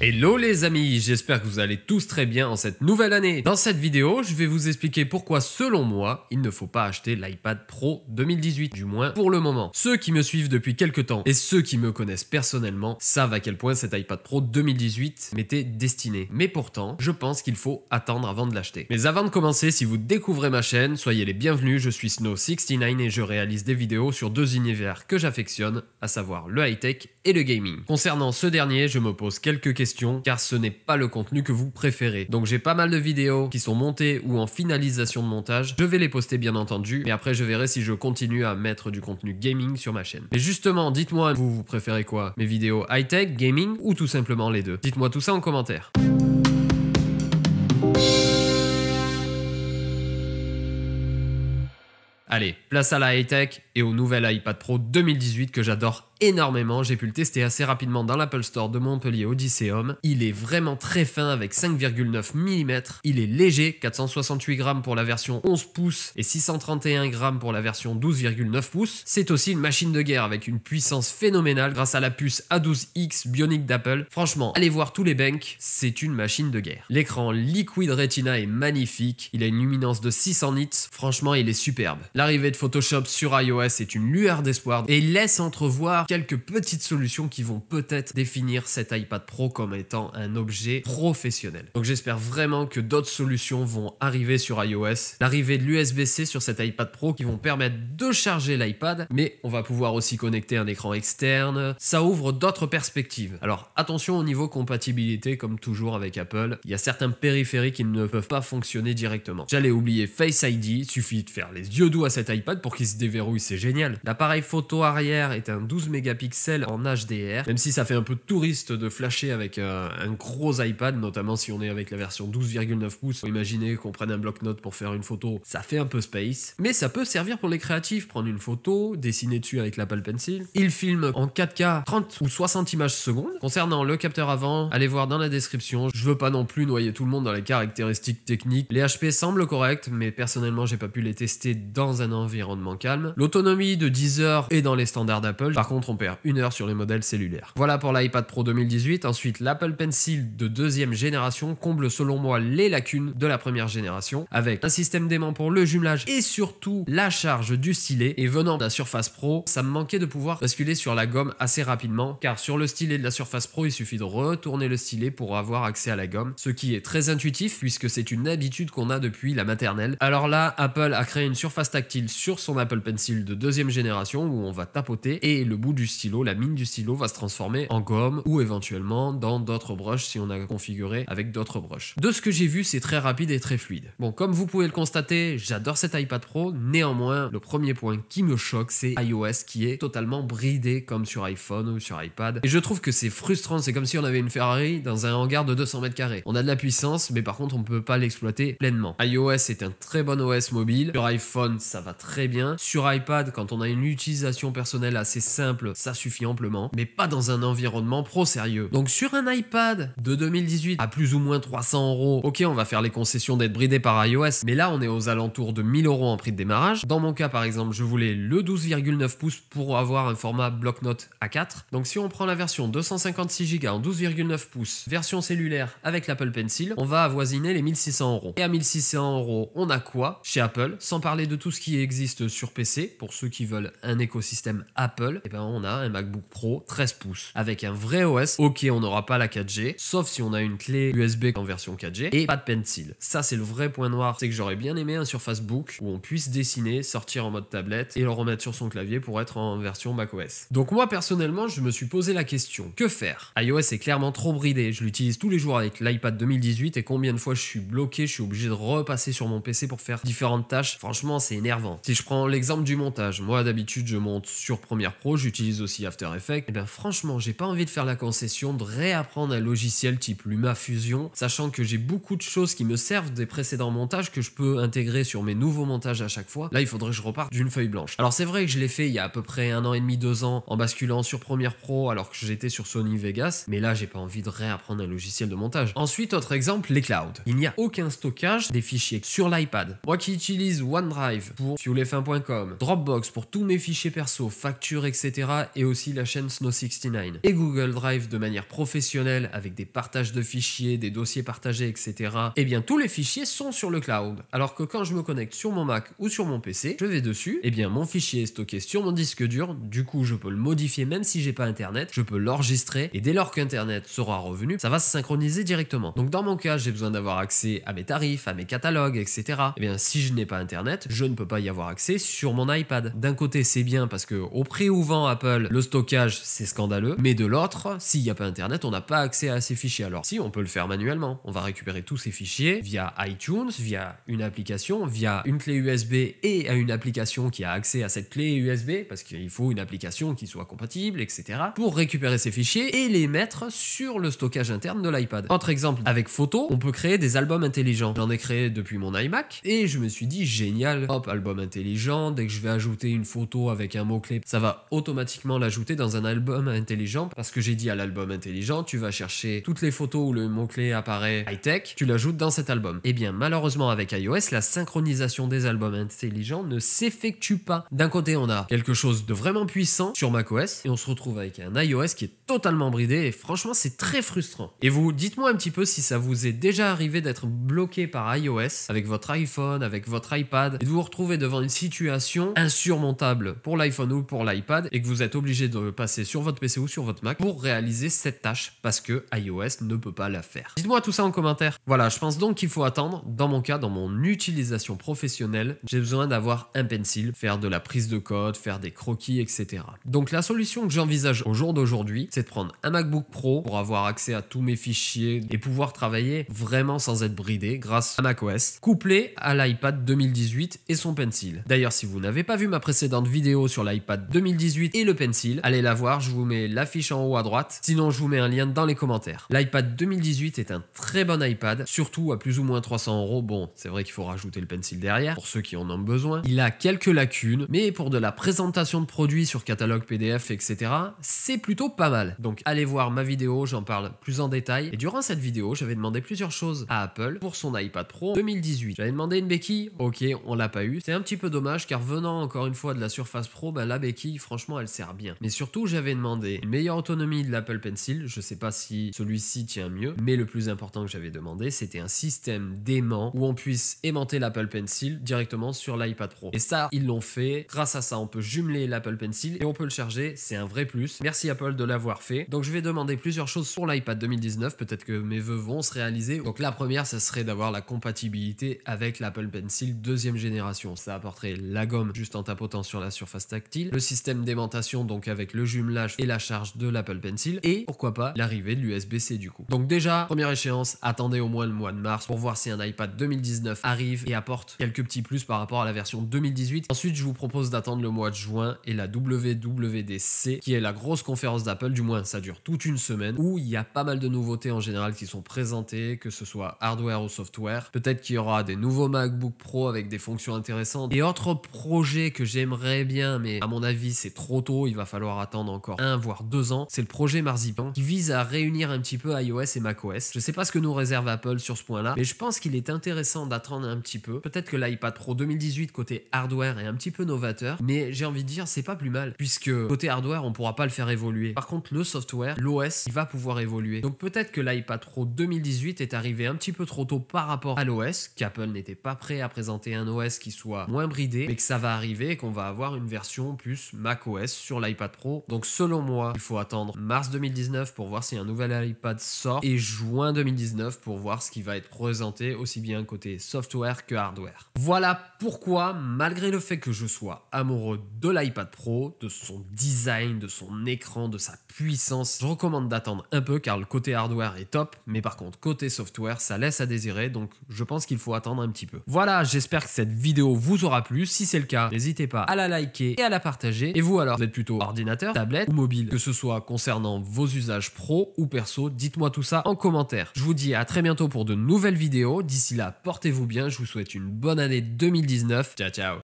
Hello les amis, j'espère que vous allez tous très bien en cette nouvelle année. Dans cette vidéo, je vais vous expliquer pourquoi selon moi, il ne faut pas acheter l'iPad Pro 2018, du moins pour le moment. Ceux qui me suivent depuis quelques temps et ceux qui me connaissent personnellement savent à quel point cet iPad Pro 2018 m'était destiné. Mais pourtant, je pense qu'il faut attendre avant de l'acheter. Mais avant de commencer, si vous découvrez ma chaîne, soyez les bienvenus, je suis Snow69 et je réalise des vidéos sur deux univers que j'affectionne, à savoir le high-tech et le gaming. Concernant ce dernier, je me pose quelques questions car ce n'est pas le contenu que vous préférez. Donc j'ai pas mal de vidéos qui sont montées ou en finalisation de montage. Je vais les poster bien entendu et après je verrai si je continue à mettre du contenu gaming sur ma chaîne. Mais justement, dites-moi vous, vous préférez quoi Mes vidéos high-tech, gaming ou tout simplement les deux Dites-moi tout ça en commentaire. Allez, place à la high-tech et au nouvel iPad Pro 2018 que j'adore énormément, j'ai pu le tester assez rapidement dans l'Apple Store de Montpellier Odysseum. Il est vraiment très fin avec 5,9 mm, il est léger, 468 grammes pour la version 11 pouces et 631 grammes pour la version 12,9 pouces. C'est aussi une machine de guerre avec une puissance phénoménale grâce à la puce A12X Bionic d'Apple. Franchement, allez voir tous les banks, c'est une machine de guerre. L'écran Liquid Retina est magnifique, il a une luminance de 600 nits, franchement il est superbe. L'arrivée de Photoshop sur iOS est une lueur d'espoir et laisse entrevoir quelques petites solutions qui vont peut-être définir cet iPad Pro comme étant un objet professionnel. Donc j'espère vraiment que d'autres solutions vont arriver sur iOS. L'arrivée de l'USB-C sur cet iPad Pro qui vont permettre de charger l'iPad, mais on va pouvoir aussi connecter un écran externe. Ça ouvre d'autres perspectives. Alors attention au niveau compatibilité, comme toujours avec Apple, il y a certains périphériques qui ne peuvent pas fonctionner directement. J'allais oublier Face ID, suffit de faire les yeux doux à cet iPad pour qu'il se déverrouille, c'est génial. L'appareil photo arrière est un 12 mégapixels mégapixels en HDR, même si ça fait un peu touriste de flasher avec un gros iPad, notamment si on est avec la version 12,9 pouces. Imaginez qu'on prenne un bloc-notes pour faire une photo, ça fait un peu space, mais ça peut servir pour les créatifs, prendre une photo, dessiner dessus avec l'Apple Pencil. Il filme en 4K 30 ou 60 images secondes. Concernant le capteur avant, allez voir dans la description, je veux pas non plus noyer tout le monde dans les caractéristiques techniques. Les HP semblent corrects, mais personnellement j'ai pas pu les tester dans un environnement calme. L'autonomie de 10 heures est dans les standards d'Apple, par contre perd une heure sur les modèles cellulaires. Voilà pour l'iPad Pro 2018. Ensuite, l'Apple Pencil de deuxième génération comble selon moi les lacunes de la première génération avec un système d'aimant pour le jumelage et surtout la charge du stylet. Et venant de la Surface Pro, ça me manquait de pouvoir basculer sur la gomme assez rapidement car sur le stylet de la Surface Pro, il suffit de retourner le stylet pour avoir accès à la gomme, ce qui est très intuitif puisque c'est une habitude qu'on a depuis la maternelle. Alors là, Apple a créé une surface tactile sur son Apple Pencil de deuxième génération où on va tapoter et le bout de stylo, la mine du stylo va se transformer en gomme ou éventuellement dans d'autres broches si on a configuré avec d'autres broches De ce que j'ai vu, c'est très rapide et très fluide. Bon, comme vous pouvez le constater, j'adore cet iPad Pro. Néanmoins, le premier point qui me choque, c'est iOS qui est totalement bridé comme sur iPhone ou sur iPad. Et je trouve que c'est frustrant. C'est comme si on avait une Ferrari dans un hangar de 200 mètres carrés. On a de la puissance, mais par contre, on ne peut pas l'exploiter pleinement. iOS est un très bon OS mobile. Sur iPhone, ça va très bien. Sur iPad, quand on a une utilisation personnelle assez simple, ça suffit amplement, mais pas dans un environnement pro sérieux. Donc sur un iPad de 2018 à plus ou moins 300 euros, ok, on va faire les concessions d'être bridé par iOS, mais là on est aux alentours de 1000 euros en prix de démarrage. Dans mon cas par exemple, je voulais le 12,9 pouces pour avoir un format bloc-notes A4. Donc si on prend la version 256 Go en 12,9 pouces, version cellulaire avec l'Apple Pencil, on va avoisiner les 1600 euros. Et à 1600 euros, on a quoi chez Apple Sans parler de tout ce qui existe sur PC, pour ceux qui veulent un écosystème Apple, et eh ben on on a un MacBook Pro 13 pouces avec un vrai OS. Ok, on n'aura pas la 4G, sauf si on a une clé USB en version 4G et pas de pencil. Ça, c'est le vrai point noir. C'est que j'aurais bien aimé un Surface Book où on puisse dessiner, sortir en mode tablette et le remettre sur son clavier pour être en version macOS. Donc, moi, personnellement, je me suis posé la question que faire iOS est clairement trop bridé. Je l'utilise tous les jours avec l'iPad 2018 et combien de fois je suis bloqué, je suis obligé de repasser sur mon PC pour faire différentes tâches. Franchement, c'est énervant. Si je prends l'exemple du montage, moi, d'habitude, je monte sur Premiere Pro, j'utilise aussi After Effects. Et eh bien franchement, j'ai pas envie de faire la concession de réapprendre un logiciel type LumaFusion, sachant que j'ai beaucoup de choses qui me servent des précédents montages que je peux intégrer sur mes nouveaux montages à chaque fois. Là, il faudrait que je reparte d'une feuille blanche. Alors c'est vrai que je l'ai fait il y a à peu près un an et demi, deux ans, en basculant sur Premiere Pro alors que j'étais sur Sony Vegas, mais là, j'ai pas envie de réapprendre un logiciel de montage. Ensuite, autre exemple, les clouds. Il n'y a aucun stockage des fichiers sur l'iPad. Moi qui utilise OneDrive pour fuelf1.com, Dropbox pour tous mes fichiers perso, factures, etc et aussi la chaîne Snow69. Et Google Drive de manière professionnelle avec des partages de fichiers, des dossiers partagés, etc. Eh bien, tous les fichiers sont sur le cloud. Alors que quand je me connecte sur mon Mac ou sur mon PC, je vais dessus, eh bien, mon fichier est stocké sur mon disque dur. Du coup, je peux le modifier même si j'ai pas Internet. Je peux l'enregistrer et dès lors qu'Internet sera revenu, ça va se synchroniser directement. Donc, dans mon cas, j'ai besoin d'avoir accès à mes tarifs, à mes catalogues, etc. Eh bien, si je n'ai pas Internet, je ne peux pas y avoir accès sur mon iPad. D'un côté, c'est bien parce que au prix ou vent le stockage, c'est scandaleux. Mais de l'autre, s'il n'y a pas Internet, on n'a pas accès à ces fichiers. Alors si, on peut le faire manuellement. On va récupérer tous ces fichiers via iTunes, via une application, via une clé USB et à une application qui a accès à cette clé USB, parce qu'il faut une application qui soit compatible, etc. Pour récupérer ces fichiers et les mettre sur le stockage interne de l'iPad. Entre exemple, avec photo, on peut créer des albums intelligents. J'en ai créé depuis mon iMac et je me suis dit génial, hop, album intelligent, dès que je vais ajouter une photo avec un mot-clé, ça va automatiquement l'ajouter dans un album intelligent parce que j'ai dit à l'album intelligent, tu vas chercher toutes les photos où le mot-clé apparaît high-tech, tu l'ajoutes dans cet album. Et eh bien malheureusement avec iOS, la synchronisation des albums intelligents ne s'effectue pas. D'un côté, on a quelque chose de vraiment puissant sur macOS et on se retrouve avec un iOS qui est totalement bridé et franchement, c'est très frustrant. Et vous, dites-moi un petit peu si ça vous est déjà arrivé d'être bloqué par iOS avec votre iPhone, avec votre iPad et de vous retrouver devant une situation insurmontable pour l'iPhone ou pour l'iPad et que vous vous êtes obligé de passer sur votre PC ou sur votre Mac pour réaliser cette tâche parce que iOS ne peut pas la faire. Dites-moi tout ça en commentaire. Voilà, je pense donc qu'il faut attendre. Dans mon cas, dans mon utilisation professionnelle, j'ai besoin d'avoir un pencil, faire de la prise de code, faire des croquis, etc. Donc la solution que j'envisage au jour d'aujourd'hui, c'est de prendre un MacBook Pro pour avoir accès à tous mes fichiers et pouvoir travailler vraiment sans être bridé grâce à macOS, couplé à l'iPad 2018 et son pencil. D'ailleurs, si vous n'avez pas vu ma précédente vidéo sur l'iPad 2018 et pencil. Allez la voir, je vous mets l'affiche en haut à droite. Sinon, je vous mets un lien dans les commentaires. L'iPad 2018 est un très bon iPad, surtout à plus ou moins 300 euros. Bon, c'est vrai qu'il faut rajouter le pencil derrière pour ceux qui en ont besoin. Il a quelques lacunes, mais pour de la présentation de produits sur catalogue PDF, etc., c'est plutôt pas mal. Donc allez voir ma vidéo, j'en parle plus en détail. Et durant cette vidéo, j'avais demandé plusieurs choses à Apple pour son iPad Pro 2018. J'avais demandé une béquille, ok, on l'a pas eu. C'est un petit peu dommage car venant encore une fois de la Surface Pro, ben, la béquille, franchement, elle bien. Mais surtout, j'avais demandé une meilleure autonomie de l'Apple Pencil. Je sais pas si celui-ci tient mieux, mais le plus important que j'avais demandé, c'était un système d'aimant où on puisse aimanter l'Apple Pencil directement sur l'iPad Pro. Et ça, ils l'ont fait. Grâce à ça, on peut jumeler l'Apple Pencil et on peut le charger. C'est un vrai plus. Merci Apple de l'avoir fait. Donc, je vais demander plusieurs choses sur l'iPad 2019. Peut-être que mes voeux vont se réaliser. Donc, la première, ça serait d'avoir la compatibilité avec l'Apple Pencil deuxième génération. Ça apporterait la gomme juste en tapotant sur la surface tactile, le système d'aimantation donc avec le jumelage et la charge de l'Apple Pencil et pourquoi pas l'arrivée de l'USB-C du coup. Donc déjà, première échéance, attendez au moins le mois de mars pour voir si un iPad 2019 arrive et apporte quelques petits plus par rapport à la version 2018. Ensuite, je vous propose d'attendre le mois de juin et la WWDC qui est la grosse conférence d'Apple, du moins ça dure toute une semaine où il y a pas mal de nouveautés en général qui sont présentées, que ce soit hardware ou software. Peut-être qu'il y aura des nouveaux MacBook Pro avec des fonctions intéressantes et autres projets que j'aimerais bien mais à mon avis c'est trop il va falloir attendre encore un voire deux ans. C'est le projet Marzipan qui vise à réunir un petit peu iOS et macOS. Je sais pas ce que nous réserve Apple sur ce point-là, mais je pense qu'il est intéressant d'attendre un petit peu. Peut-être que l'iPad Pro 2018 côté hardware est un petit peu novateur, mais j'ai envie de dire c'est pas plus mal puisque côté hardware on pourra pas le faire évoluer. Par contre le software, l'OS, il va pouvoir évoluer. Donc peut-être que l'iPad Pro 2018 est arrivé un petit peu trop tôt par rapport à l'OS, qu'Apple n'était pas prêt à présenter un OS qui soit moins bridé, mais que ça va arriver et qu'on va avoir une version plus macOS sur l'iPad Pro. Donc selon moi, il faut attendre mars 2019 pour voir si un nouvel iPad sort et juin 2019 pour voir ce qui va être présenté aussi bien côté software que hardware. Voilà pourquoi, malgré le fait que je sois amoureux de l'iPad Pro, de son design, de son écran, de sa puissance, je recommande d'attendre un peu car le côté hardware est top, mais par contre côté software, ça laisse à désirer, donc je pense qu'il faut attendre un petit peu. Voilà, j'espère que cette vidéo vous aura plu. Si c'est le cas, n'hésitez pas à la liker et à la partager. Et vous alors, vous plutôt ordinateur, tablette ou mobile, que ce soit concernant vos usages pro ou perso, dites-moi tout ça en commentaire. Je vous dis à très bientôt pour de nouvelles vidéos, d'ici là portez-vous bien, je vous souhaite une bonne année 2019, ciao ciao